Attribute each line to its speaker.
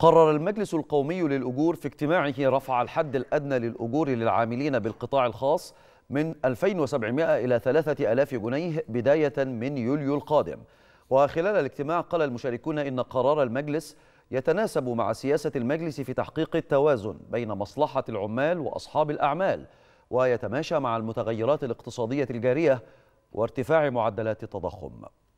Speaker 1: قرر المجلس القومي للأجور في اجتماعه رفع الحد الأدنى للأجور للعاملين بالقطاع الخاص من 2700 إلى 3000 جنيه بداية من يوليو القادم وخلال الاجتماع قال المشاركون إن قرار المجلس يتناسب مع سياسة المجلس في تحقيق التوازن بين مصلحة العمال وأصحاب الأعمال ويتماشى مع المتغيرات الاقتصادية الجارية وارتفاع معدلات التضخم